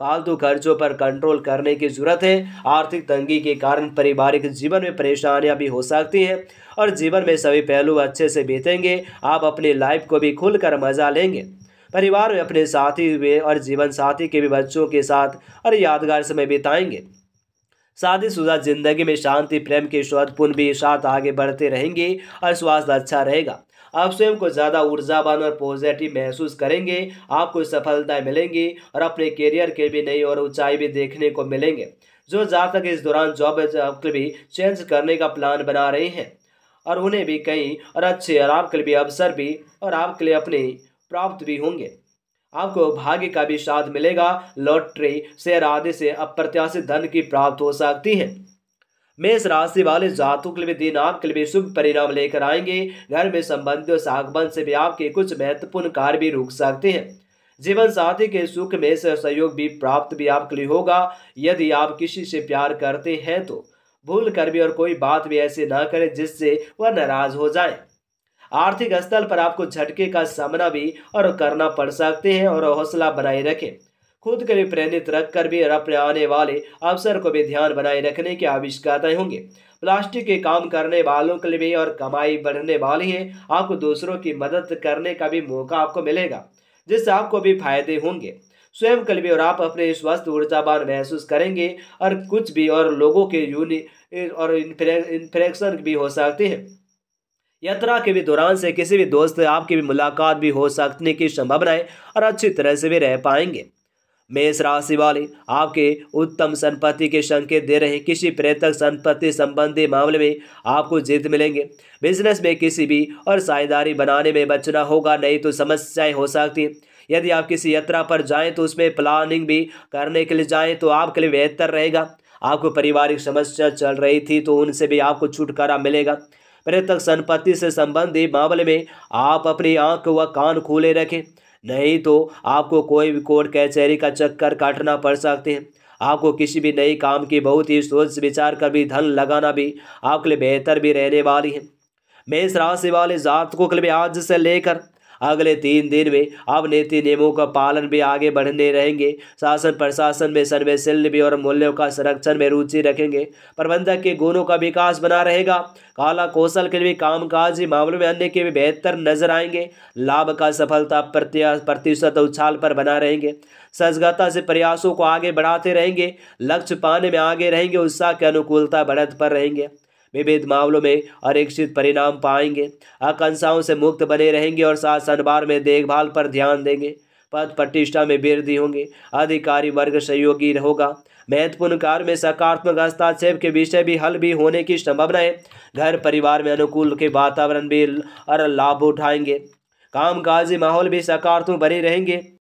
पालतू खर्चों पर कंट्रोल करने की जरूरत है आर्थिक तंगी के कारण पारिवारिक जीवन में परेशानियां भी हो सकती हैं और जीवन में सभी पहलू अच्छे से बीतेंगे आप अपनी लाइफ को भी खुलकर मजा लेंगे परिवार में अपने साथी हुए और जीवन साथी के भी बच्चों के साथ और यादगार समय बिताएंगे शादीशुदा जिंदगी में शांति प्रेम के शोधपूर्ण भी साथ आगे बढ़ते रहेंगे और स्वास्थ्य अच्छा रहेगा आप स्वयं को ज़्यादा ऊर्जावान और पॉजिटिव महसूस करेंगे आपको सफलताएं मिलेंगी और अपने करियर के भी नई और ऊंचाई भी देखने को मिलेंगे जो जातक इस दौरान जॉब भी चेंज करने का प्लान बना रहे हैं और उन्हें भी कई और अच्छे और आपके लिए अवसर भी और आपके लिए अपने प्राप्त भी होंगे आपको भाग्य का भी साथ मिलेगा लॉटरी शेयर आदि से अप्रत्याशित धन की प्राप्त हो सकती है मेष राशि वाले जातों के लिए दिन आपके लिए शुभ परिणाम लेकर आएंगे घर में संबंधी और सागबन से भी आपके कुछ महत्वपूर्ण कार्य भी रुक सकते हैं जीवन साथी के सुख में से सहयोग भी प्राप्त भी आपके लिए होगा यदि आप किसी से प्यार करते हैं तो भूल कर भी और कोई बात भी ऐसे ना करें जिससे वह नाराज हो जाए आर्थिक स्थल पर आपको झटके का सामना भी और करना पड़ सकते हैं और हौसला बनाए रखें खुद के भी प्रेरित रख कर भी अपने आने वाले अवसर को भी ध्यान बनाए रखने के आविष्कारताएं होंगे प्लास्टिक के काम करने वालों के लिए भी और कमाई बढ़ने वाली है आपको दूसरों की मदद करने का भी मौका आपको मिलेगा जिससे आपको भी फायदे होंगे स्वयं कल भी और आप अपने स्वस्थ ऊर्जावान महसूस करेंगे और कुछ भी और लोगों के यूनि और इन्फ्रेक्शन भी हो सकते हैं यात्रा के भी दौरान से किसी भी दोस्त आपकी भी मुलाकात भी हो सकने की संभावनाएं और अच्छी तरह से भी रह पाएंगे मेष राशि वाले आपके उत्तम संपत्ति के संकेत दे रहे हैं किसी पर्यटक संपत्ति संबंधी मामले में आपको जीत मिलेंगे बिजनेस में किसी भी और साझेदारी बनाने में बचना होगा नहीं तो समस्याएं हो सकती हैं यदि आप किसी यात्रा पर जाएं तो उसमें प्लानिंग भी करने के लिए जाएं तो आपके लिए बेहतर रहेगा आपको पारिवारिक समस्या चल रही थी तो उनसे भी आपको छुटकारा मिलेगा पर्यटक संपत्ति से संबंधित मामले में आप अपनी आंख व कान खुले रखें नहीं तो आपको कोई भी कोर्ट कचहरी का चक्कर काटना पड़ सकते हैं आपको किसी भी नई काम की बहुत ही सोच विचार कर भी धन लगाना भी आपके लिए बेहतर भी रहने वाली है मेष राशि वाले जातकों के लिए आज से लेकर अगले तीन दिन में अब नीति नियमों का पालन भी आगे बढ़ने रहेंगे शासन प्रशासन में सर्वशैल्य भी और मूल्यों का संरक्षण में रुचि रखेंगे प्रबंधक के गुणों का विकास बना रहेगा काला कौशल के भी कामकाज मामलों में अन्य के भी बेहतर नजर आएंगे लाभ का सफलता प्रतिशत उछाल पर बना रहेंगे सजगता से प्रयासों को आगे बढ़ाते रहेंगे लक्ष्य पाने में आगे रहेंगे उत्साह के अनुकूलता बढ़त पर रहेंगे विविध मामलों में अरेक्षित परिणाम पाएंगे आकांक्षाओं से मुक्त बने रहेंगे और साथ सनबार में देखभाल पर ध्यान देंगे पद प्रतिष्ठा में वृद्धि होंगे अधिकारी वर्ग सहयोगी होगा महत्वपूर्ण कार्य में सकारात्मक हस्ताक्षेप के विषय भी हल भी होने की संभावना है घर परिवार में अनुकूल के वातावरण भी और लाभ उठाएंगे कामकाजी माहौल भी सकारात्मक बने रहेंगे